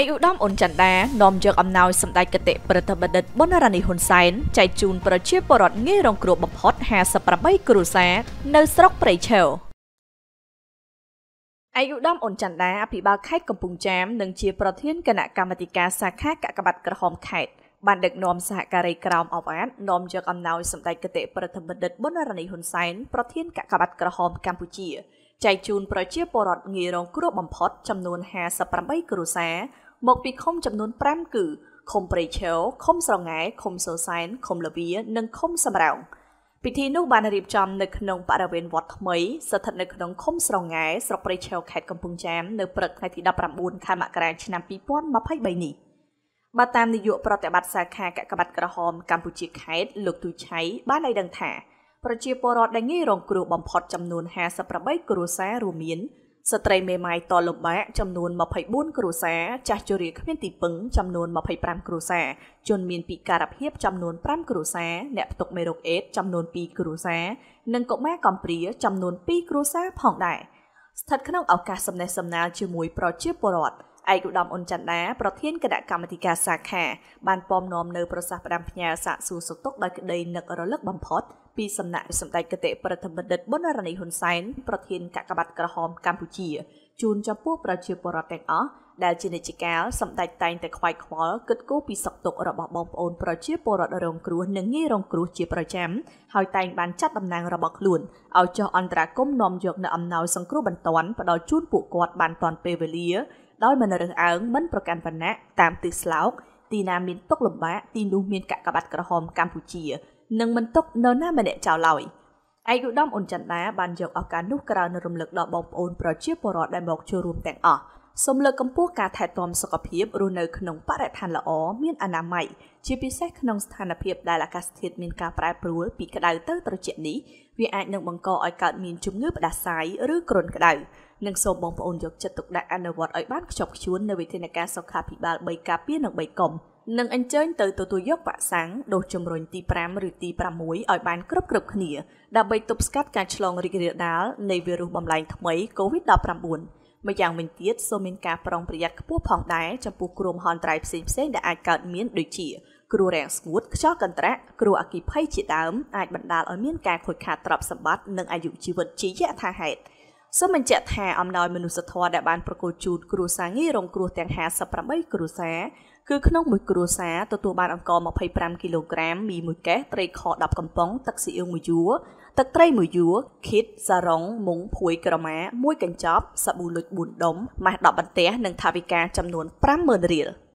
ឯកឧត្តមអ៊ុនចាន់ដានាំយកអំណោយសម្ដេចគតិប្រធានបណ្ឌិតប៊ុនរ៉ានីហ៊ុនសែនចែកជូនប្រជាពលរដ្ឋងាយរងគ្រោះបំផុត58គ្រួសារនៅស្រុកព្រៃឈើឯកឧត្តមអ៊ុនចាន់ដាអភិបាលខេត្តកំពង់ចាមនិងជាប្រធានគណៈកម្មាធិការសាខាកកបាត់ក្រហមខេត្តបានដឹកនាំសហការីក្រោមអវ៉ាតនាំយកអំណោយសម្ដេចគតិប្រធានបណ្ឌិតប៊ុនរ៉ានីហ៊ុនសែនប្រធានកកបាត់ក្រហមកម្ពុជាចែកជូនប្រជាពលរដ្ឋងាយរងគ្រោះបំផុតចំនួន58គ្រួសារមកពីឃុំចំនួន5គឺឃុំព្រៃឈើឃុំស្រងែឃុំសូសែនឃុំលវានិងឃុំសំរោងពិធីនោះបានរៀបចំនៅក្នុងបរិវេណវត្តថ្មីស្ថិតនៅក្នុងឃុំស្រងែស្រុកព្រៃឈើខេត្តកំពង់ចាមនៅព្រឹកថ្ងៃទី19ខែមករាឆ្នាំ2023នេះបាទតាមនាយកប្រតិបត្តិសាខាកកបាត់ក្រហមកម្ពុជាខេត្តលោកទូឆៃបានឲ្យដឹងថាប្រជាពលរដ្ឋដែលងាយរងគ្រោះបំផុតចំនួន58គ្រួសាររួមមានស្ត្រីមេម៉ាយតលំបាកចំនួន24គ្រួសារចាស់ជរាគ្មានទីពឹង ចំនួន25គ្រួសារជនមានពិការភាពចំនួន5គ្រួសារអ្នកផ្ទុកមេរោគអេដចំនួន2គ្រួសារនិងកុមារកំព្រាចំនួន2គ្រួសារផងដែរស្ថិតក្នុងឱកាសសំណេះសំណាលជាមួយប្រជាពលរដ្ឋឯកឧត្តមអ៊ុនច័ន្ទដាប្រធានគណៈកម្មាធិការសាខាបានពំនាំនៅប្រសាសន៍ផ្ដាំផ្ញើសាកសួរសុខទុក្ខដោយក្តីនឹករលឹកបំផុតពីសំណាក់សម្ដេចគតិប្រធមបណ្ឌិតប៊ុនរ៉ានីហ៊ុនសែនប្រធានកកបាតក្រហមកម្ពុជាជូនចំពោះប្រជាពលរដ្ឋទាំងអស់ដែលជានិច្ចកាលសម្ដេចតែងតែខ្វាយខ្វល់គិតគូរពីសុខទុក្ខរបស់បងប្អូនប្រជាពលរដ្ឋរងគ្រោះនិងងាយរង គ្រោះជាប្រចាំហើយតែងបានចាត់តំណាងរបស់ខ្លួនឲ្យចុះអន្តរាគមន៍នាំយកនៅអំណោយសង្គ្រោះបន្ទាន់ផ្ដល់ជូនពួកគាត់បានទាន់ពេលវេលាដោយមិនរើសអើងមិនប្រកាន់វណ្ណៈតាមទិសស្លោកទីណាមានទុកលំបាកទីនោះមានកាកបាទក្រហមកម្ពុជានិងមិនទុកនរណាម្នាក់ចោលឡើយឯកឧត្តមអ៊ុនចន្ទាបានយកឱកាសនោះក្រៅនឹងរំលឹកដល់បងប្អូនប្រជាពលរដ្ឋដែលមកចូលរួមទាំងអស់សូមលើកកម្ពស់ការថែទាំសុខភាពរស់នៅក្នុងបរិស្ថានល្អមានអនាម័យជាពិសេសក្នុងស្ថានភាពដែលអាកាសធាតុមានការប្រែប្រួលពីក្តៅទៅត្រជាក់នេះវាអាចនឹងបង្កឲ្យកើតមានជំងឺផ្ដាសាយឬគ្រុនក្តៅនិងសូមបងប្អូនយកចិត្តទុកដាក់អនុវត្តឲ្យបានខ្ជាប់ខ្ជួននៅវិធានការសុខាភិបាល3ការពារនិង3កុំនិងអញ្ជើញទៅទទួលយកវ៉ាក់សាំងដូសជំរុញទី5ឬទី6ឲ្យបានគ្រប់គ្រប់គ្នាដើម្បីទប់ស្កាត់ការឆ្លងរីករាលដាលនៃវីរុសបំលែងថ្មី COVID-19 ម្យ៉ាងវិញទៀតសូមមានការប្រុងប្រយ័ត្នខ្ពស់ផងដែរចំពោះគ្រោះមហន្តរាយផ្សេងៗដែលអាចកើតមានដូចជាគ្រោះរាំងស្ងួតខ្យល់កន្ត្រាក់គ្រោះអគ្គិភ័យជាដើមអាចបណ្ដាលឲ្យមានការខូចខាតទ្រព្យសម្បត្តិនិងអាយុជីវិតជាយថាហេតុ។សូមបញ្ជាក់ថាអំណោយមនុស្សធម៌ដែលបានប្រគល់ជូនគ្រួសារងាយរងគ្រោះទាំង58គ្រួសារគឺក្នុងមួយគ្រួសារទទួលបានអង្ករ25គីឡូក្រាមមីមួយកេសត្រីខ10កំប៉ុងទឹកស៊ីអ៊ីវមួយយួរទឹកត្រីមួយយួរឃីតសារ៉ុងមុងភួយក្រមាមួយកញ្ចប់សាប៊ូលុច4ដុំម៉ាស់10បន្ទះនិងថវិកាចំនួន50000រៀល។